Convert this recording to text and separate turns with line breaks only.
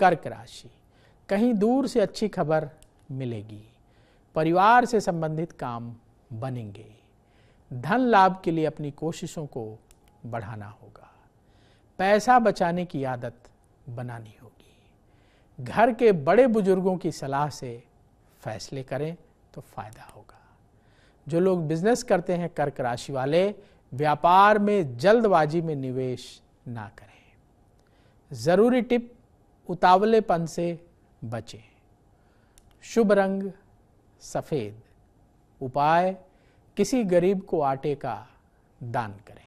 कर्क राशि कहीं दूर से अच्छी खबर मिलेगी परिवार से संबंधित काम बनेंगे धन लाभ के लिए अपनी कोशिशों को बढ़ाना होगा पैसा बचाने की आदत बनानी होगी घर के बड़े बुजुर्गों की सलाह से फैसले करें तो फायदा होगा जो लोग बिजनेस करते हैं कर्क राशि वाले व्यापार में जल्दबाजी में निवेश ना करें ज़रूरी टिप उतावलेपन से बचें शुभ रंग सफ़ेद उपाय किसी गरीब को आटे का दान करें